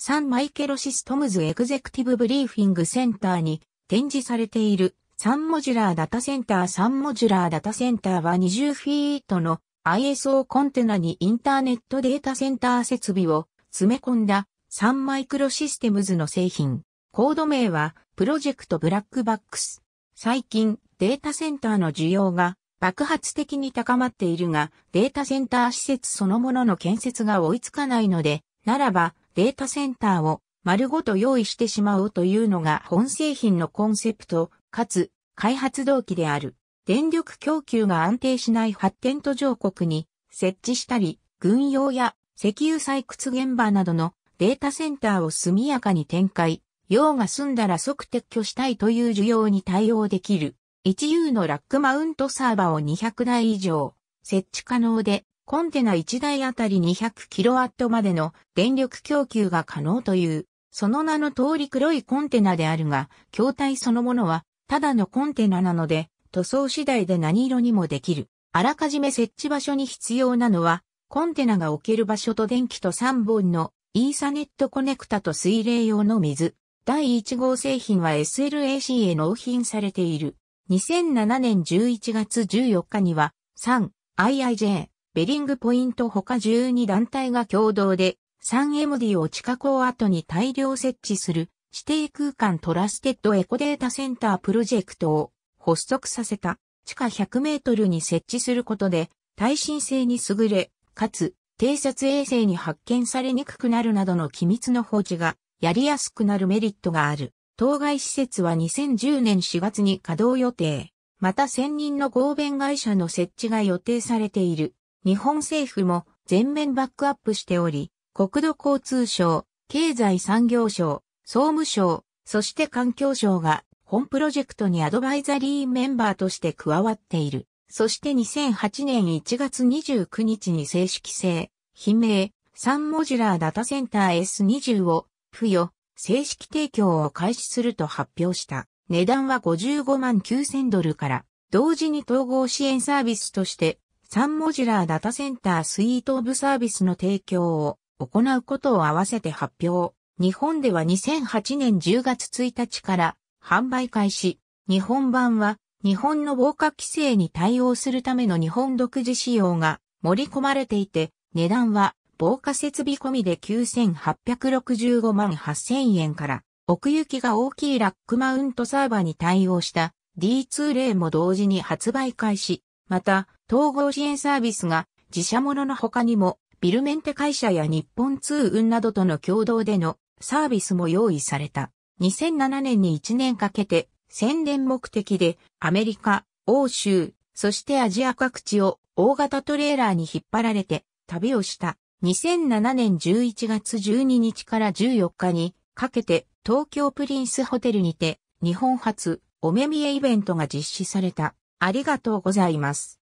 サンマイケロシストムズエグゼクティブブリーフィングセンターに展示されているサンモジュラーダタセンターサンモジュラーダタセンターは20フィートの ISO コンテナにインターネットデータセンター設備を詰め込んだサンマイクロシステムズの製品。コード名はプロジェクトブラックバックス。最近データセンターの需要が爆発的に高まっているがデータセンター施設そのものの建設が追いつかないので、ならばデータセンターを丸ごと用意してしまおうというのが本製品のコンセプト、かつ開発動機である。電力供給が安定しない発展途上国に設置したり、軍用や石油採掘現場などのデータセンターを速やかに展開、用が済んだら即撤去したいという需要に対応できる。1U のラックマウントサーバを200台以上設置可能でコンテナ1台あたり 200kW までの電力供給が可能という、その名の通り黒いコンテナであるが、筐体そのものは、ただのコンテナなので、塗装次第で何色にもできる。あらかじめ設置場所に必要なのは、コンテナが置ける場所と電気と3本のイーサネットコネクタと水冷用の水。第1号製品は SLAC へ納品されている。2007年11月14日には、3IIJ ベリングポイント他12団体が共同で 3MD を地下港跡に大量設置する指定空間トラステッドエコデータセンタープロジェクトを発足させた地下100メートルに設置することで耐震性に優れ、かつ偵察衛星に発見されにくくなるなどの機密の保持がやりやすくなるメリットがある。当該施設は2010年4月に稼働予定。また1000人の合弁会社の設置が予定されている。日本政府も全面バックアップしており、国土交通省、経済産業省、総務省、そして環境省が本プロジェクトにアドバイザリーメンバーとして加わっている。そして2008年1月29日に正式性、悲名、サンモジュラーダタセンター S20 を付与、正式提供を開始すると発表した。値段は55万9000ドルから、同時に統合支援サービスとしてサンモジュラーダタセンタースイートオブサービスの提供を行うことを合わせて発表。日本では2008年10月1日から販売開始。日本版は日本の防火規制に対応するための日本独自仕様が盛り込まれていて、値段は防火設備込みで9865万8000円から奥行きが大きいラックマウントサーバーに対応した D2 例も同時に発売開始。また、統合支援サービスが自社ものの他にも、ビルメンテ会社や日本通運などとの共同でのサービスも用意された。2007年に1年かけて宣伝目的でアメリカ、欧州、そしてアジア各地を大型トレーラーに引っ張られて旅をした。2007年11月12日から14日にかけて東京プリンスホテルにて日本初お目見えイベントが実施された。ありがとうございます。